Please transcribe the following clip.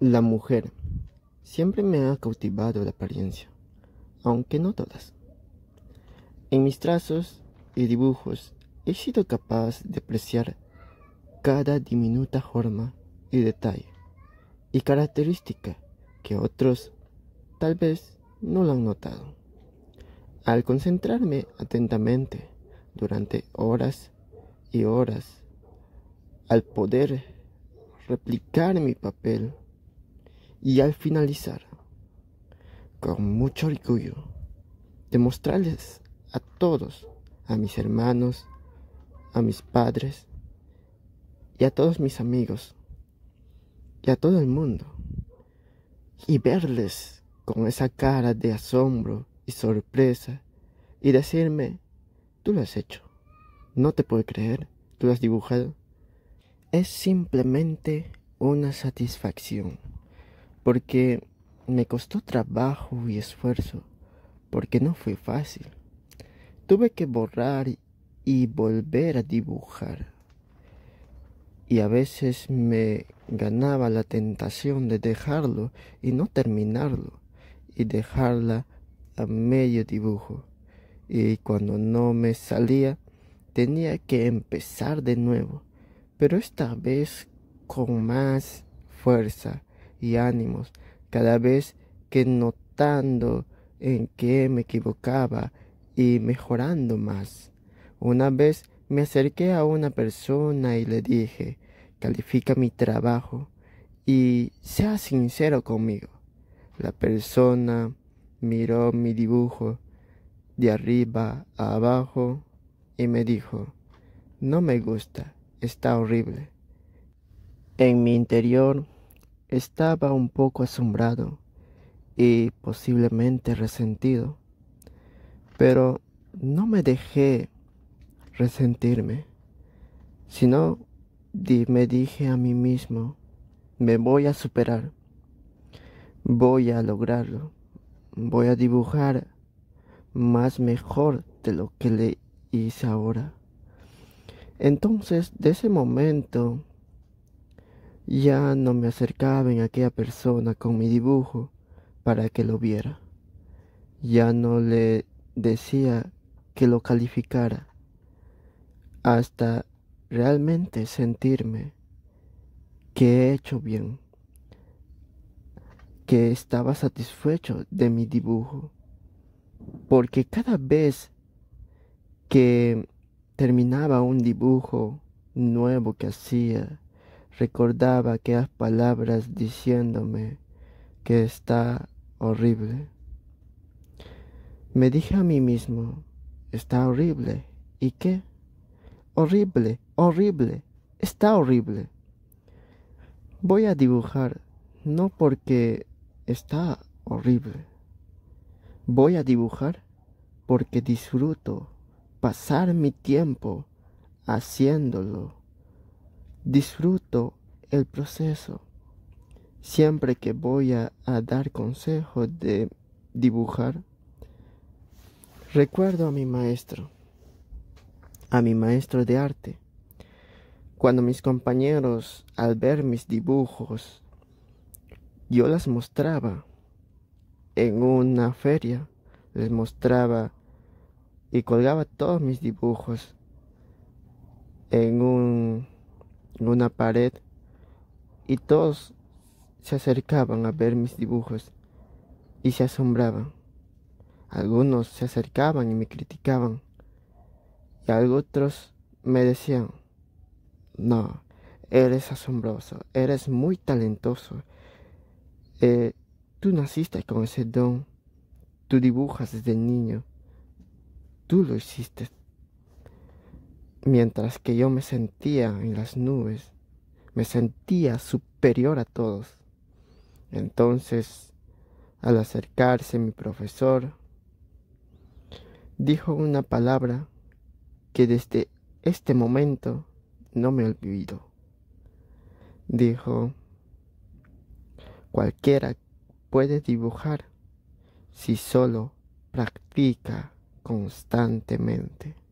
La mujer. Siempre me ha cautivado la apariencia, aunque no todas. En mis trazos y dibujos he sido capaz de apreciar cada diminuta forma y detalle y característica que otros tal vez no lo han notado. Al concentrarme atentamente durante horas y horas, al poder replicar mi papel y al finalizar, con mucho orgullo, demostrarles a todos, a mis hermanos, a mis padres y a todos mis amigos y a todo el mundo y verles con esa cara de asombro y sorpresa y decirme, tú lo has hecho, no te puedo creer, tú lo has dibujado. Es simplemente una satisfacción porque me costó trabajo y esfuerzo, porque no fue fácil. Tuve que borrar y volver a dibujar. Y a veces me ganaba la tentación de dejarlo y no terminarlo, y dejarla a medio dibujo. Y cuando no me salía, tenía que empezar de nuevo, pero esta vez con más fuerza y ánimos cada vez que notando en que me equivocaba y mejorando más. Una vez me acerqué a una persona y le dije, califica mi trabajo y sea sincero conmigo. La persona miró mi dibujo de arriba a abajo y me dijo, no me gusta, está horrible. En mi interior estaba un poco asombrado y posiblemente resentido, pero no me dejé resentirme, sino me dije a mí mismo, me voy a superar, voy a lograrlo, voy a dibujar más mejor de lo que le hice ahora. Entonces, de ese momento ya no me acercaba en aquella persona con mi dibujo para que lo viera. Ya no le decía que lo calificara hasta realmente sentirme que he hecho bien, que estaba satisfecho de mi dibujo, porque cada vez que terminaba un dibujo nuevo que hacía, Recordaba aquellas palabras diciéndome que está horrible. Me dije a mí mismo, está horrible. ¿Y qué? Horrible, horrible, está horrible. Voy a dibujar, no porque está horrible. Voy a dibujar porque disfruto pasar mi tiempo haciéndolo disfruto el proceso. Siempre que voy a, dar consejo de dibujar, recuerdo a mi maestro, a mi maestro de arte. Cuando mis compañeros, al ver mis dibujos, yo las mostraba en una feria, les mostraba y colgaba todos mis dibujos en un en una pared y todos se acercaban a ver mis dibujos y se asombraban. Algunos se acercaban y me criticaban y otros me decían, no, eres asombroso, eres muy talentoso, eh, tú naciste con ese don, tú dibujas desde niño, tú lo hiciste mientras que yo me sentía en las nubes, me sentía superior a todos. Entonces, al acercarse mi profesor, dijo una palabra que desde este momento no me olvido. Dijo, cualquiera puede dibujar si solo practica constantemente.